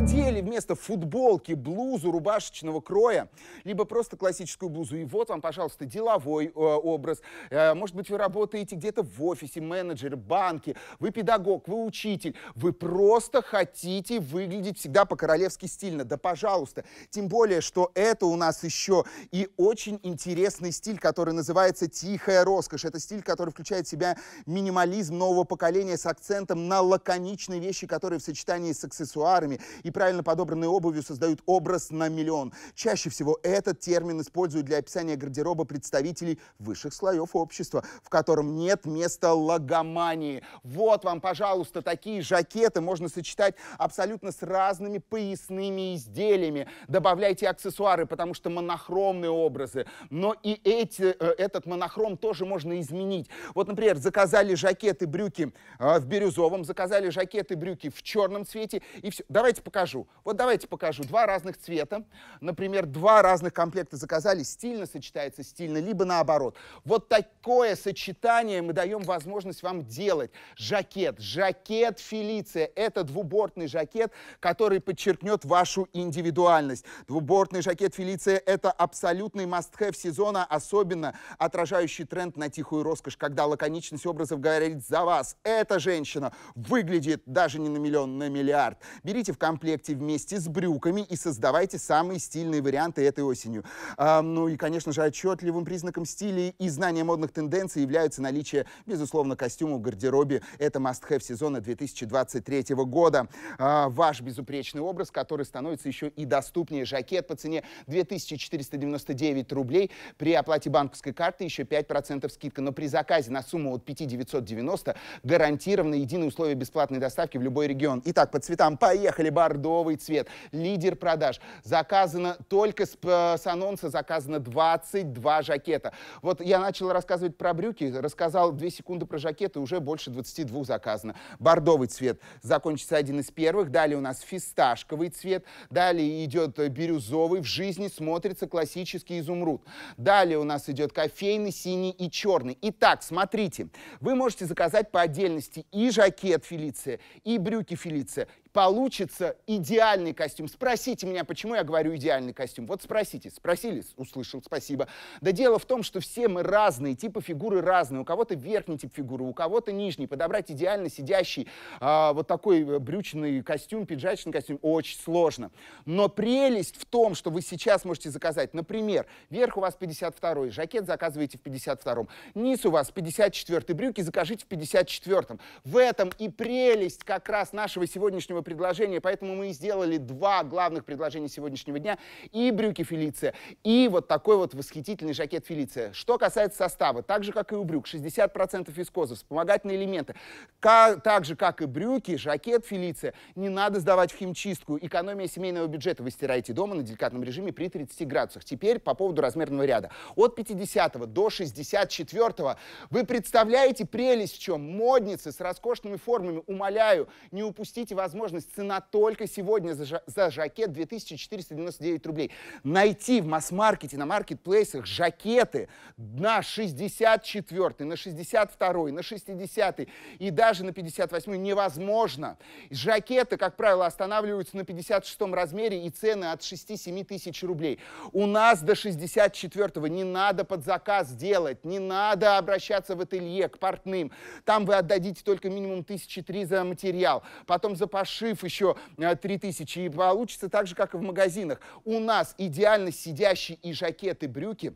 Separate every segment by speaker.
Speaker 1: надели вместо футболки блузу рубашечного кроя, либо просто классическую блузу. И вот вам, пожалуйста, деловой э, образ. Э, может быть, вы работаете где-то в офисе, менеджер, банки, вы педагог, вы учитель. Вы просто хотите выглядеть всегда по-королевски стильно. Да, пожалуйста. Тем более, что это у нас еще и очень интересный стиль, который называется «Тихая роскошь». Это стиль, который включает в себя минимализм нового поколения с акцентом на лаконичные вещи, которые в сочетании с аксессуарами и и правильно подобранной обувью создают образ на миллион. Чаще всего этот термин используют для описания гардероба представителей высших слоев общества, в котором нет места логомании. Вот вам, пожалуйста, такие жакеты можно сочетать абсолютно с разными поясными изделиями. Добавляйте аксессуары, потому что монохромные образы. Но и эти, э, этот монохром тоже можно изменить. Вот, например, заказали жакеты, брюки э, в бирюзовом, заказали жакеты, брюки в черном цвете. И все. Давайте покажем покажу. Вот давайте покажу. Два разных цвета. Например, два разных комплекта заказали. Стильно сочетается, стильно, либо наоборот. Вот такое сочетание мы даем возможность вам делать. Жакет. Жакет Фелиция. Это двубортный жакет, который подчеркнет вашу индивидуальность. Двубортный жакет Фелиция — это абсолютный must-have сезона, особенно отражающий тренд на тихую роскошь, когда лаконичность образов говорит за вас. Эта женщина выглядит даже не на миллион, на миллиард. Берите в комплект комплекте вместе с брюками и создавайте самые стильные варианты этой осенью. А, ну и, конечно же, отчетливым признаком стиля и знания модных тенденций являются наличие, безусловно, костюма в гардеробе. Это must-have сезона 2023 года. А, ваш безупречный образ, который становится еще и доступнее. Жакет по цене 2499 рублей. При оплате банковской карты еще 5% скидка. Но при заказе на сумму от 5990 гарантированы единые условия бесплатной доставки в любой регион. Итак, по цветам поехали, бар бордовый цвет. Лидер продаж. Заказано только с, э, с анонса заказано 22 жакета. Вот я начал рассказывать про брюки, рассказал 2 секунды про жакеты, уже больше 22 заказано. Бордовый цвет закончится один из первых. Далее у нас фисташковый цвет. Далее идет бирюзовый. В жизни смотрится классический изумруд. Далее у нас идет кофейный, синий и черный. Итак, смотрите, вы можете заказать по отдельности и жакет Фелиция, и брюки Фелиция, получится идеальный костюм. Спросите меня, почему я говорю идеальный костюм. Вот спросите. Спросили, услышал, спасибо. Да дело в том, что все мы разные, типы фигуры разные. У кого-то верхний тип фигуры, у кого-то нижний. Подобрать идеально сидящий а, вот такой э, брючный костюм, пиджачный костюм очень сложно. Но прелесть в том, что вы сейчас можете заказать. Например, верх у вас 52-й, жакет заказываете в 52-м. Низ у вас 54-й, брюки закажите в 54-м. В этом и прелесть как раз нашего сегодняшнего сегодняшнего предложения, поэтому мы и сделали два главных предложения сегодняшнего дня. И брюки Фелиция, и вот такой вот восхитительный жакет Фелиция. Что касается состава, так же, как и у брюк, 60% вискоза, вспомогательные элементы. Как, так же, как и брюки, жакет Фелиция не надо сдавать в химчистку. Экономия семейного бюджета вы стираете дома на деликатном режиме при 30 градусах. Теперь по поводу размерного ряда. От 50 до 64 вы представляете прелесть в чем? Модницы с роскошными формами, умоляю, не упустите возможность возможность, цена только сегодня за, за жакет 2499 рублей. Найти в масс-маркете, на маркетплейсах жакеты на 64, на 62, на 60 и даже на 58 невозможно. Жакеты, как правило, останавливаются на 56 размере и цены от 6-7 тысяч рублей. У нас до 64 не надо под заказ делать, не надо обращаться в ателье к портным. Там вы отдадите только минимум тысячи три за материал, потом за пош шиф еще 3000, э, и получится так же, как и в магазинах. У нас идеально сидящие и жакеты, брюки.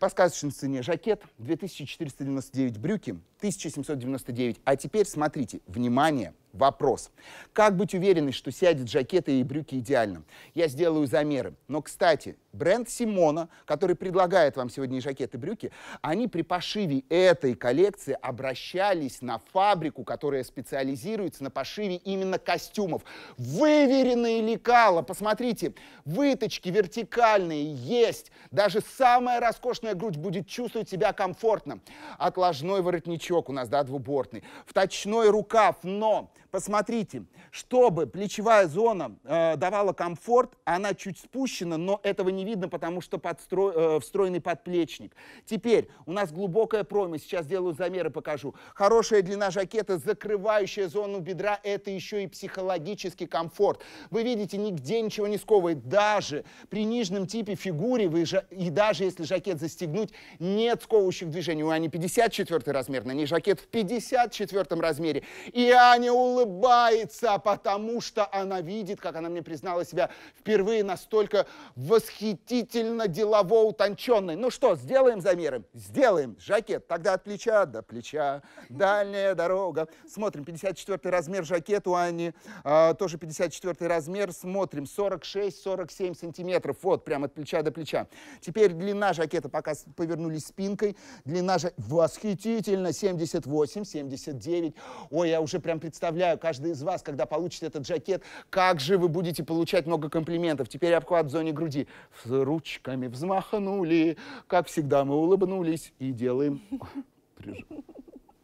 Speaker 1: По сказочной цене жакет 2499, брюки 1799. А теперь смотрите, внимание, Вопрос. Как быть уверенной, что сядет жакеты и брюки идеально? Я сделаю замеры. Но, кстати, бренд Симона, который предлагает вам сегодня и жакеты, и брюки, они при пошиве этой коллекции обращались на фабрику, которая специализируется на пошиве именно костюмов. Выверенные лекала, посмотрите, выточки вертикальные есть. Даже самая роскошная грудь будет чувствовать себя комфортно. Отложной воротничок у нас, да, двубортный. Вточной рукав, но Посмотрите, чтобы плечевая зона э, давала комфорт, она чуть спущена, но этого не видно, потому что подстро... э, встроенный подплечник. Теперь у нас глубокая пройма, сейчас сделаю замеры, покажу. Хорошая длина жакета, закрывающая зону бедра, это еще и психологический комфорт. Вы видите, нигде ничего не сковывает. Даже при нижнем типе фигуре, вы жа... и даже если жакет застегнуть, нет сковывающих движений. У Ани 54 размер, на ней жакет в 54 размере. И Аня улыбается улыбается, потому что она видит, как она мне признала себя впервые настолько восхитительно делово утонченной. Ну что, сделаем замеры? Сделаем. Жакет тогда от плеча до плеча, дальняя дорога. Смотрим, 54 размер жакет у Ани, а, тоже 54 размер. Смотрим, 46-47 сантиметров, вот, прямо от плеча до плеча. Теперь длина жакета, пока повернулись спинкой, длина же восхитительно 78-79. Ой, я уже прям представляю, представляю, каждый из вас, когда получит этот жакет, как же вы будете получать много комплиментов. Теперь обхват в зоне груди. С ручками взмахнули. Как всегда, мы улыбнулись и делаем...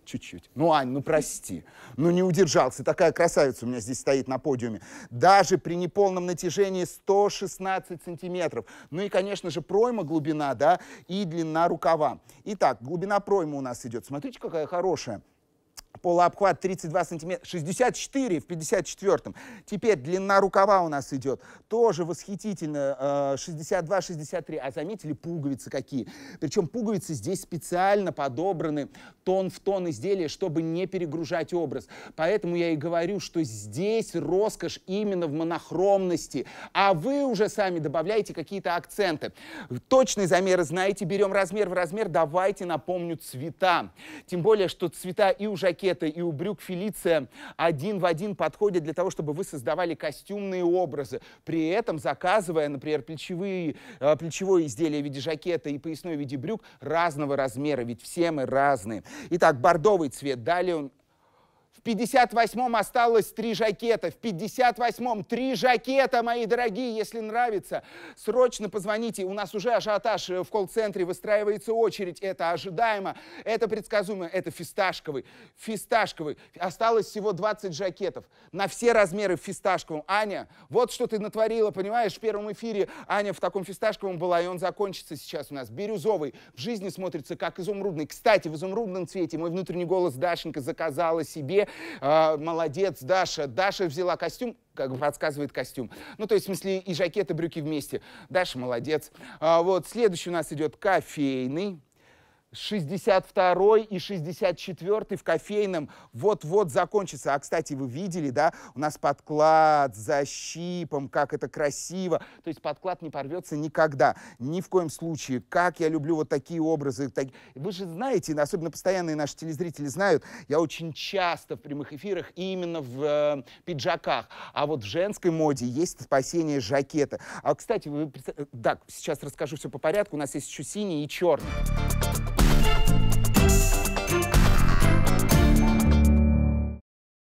Speaker 1: Чуть-чуть. Ну, Ань, ну прости. Ну не удержался. Такая красавица у меня здесь стоит на подиуме. Даже при неполном натяжении 116 сантиметров. Ну и, конечно же, пройма глубина, да, и длина рукава. Итак, глубина проймы у нас идет. Смотрите, какая хорошая полуобхват 32 сантиметра, 64 в 54-м. Теперь длина рукава у нас идет, тоже восхитительно, 62-63. Э, а заметили пуговицы какие? Причем пуговицы здесь специально подобраны тон в тон изделия, чтобы не перегружать образ. Поэтому я и говорю, что здесь роскошь именно в монохромности, а вы уже сами добавляете какие-то акценты. Точные замеры знаете, берем размер в размер, давайте напомню цвета. Тем более, что цвета и у жакета, Ракета и у Брюк Фелиция один в один подходят для того, чтобы вы создавали костюмные образы, при этом заказывая, например, плечевые, э, плечевое изделие в виде жакета и поясной в виде брюк разного размера, ведь все мы разные. Итак, бордовый цвет, далее он в 58-м осталось три жакета. В 58-м три жакета, мои дорогие, если нравится. Срочно позвоните. У нас уже ажиотаж э, в колл-центре, выстраивается очередь. Это ожидаемо, это предсказуемо, это фисташковый. Фисташковый. Осталось всего 20 жакетов. На все размеры фисташковым. Аня, вот что ты натворила, понимаешь? В первом эфире Аня в таком фисташковом была, и он закончится сейчас у нас. Бирюзовый. В жизни смотрится как изумрудный. Кстати, в изумрудном цвете мой внутренний голос Дашенька заказала себе «Э, молодец, Даша. Даша взяла костюм, как подсказывает костюм. Ну, то есть, в смысле, и жакеты, и брюки вместе. Даша молодец. А, вот, следующий у нас идет кофейный. 62 и 64 в кофейном вот-вот закончится. А, кстати, вы видели, да, у нас подклад за щипом, как это красиво. То есть подклад не порвется никогда, ни в коем случае. Как я люблю вот такие образы. Так... Вы же знаете, особенно постоянные наши телезрители знают, я очень часто в прямых эфирах именно в э, пиджаках. А вот в женской моде есть спасение жакета. А, кстати, вы... Так, э, сейчас расскажу все по порядку. У нас есть еще синий и черный.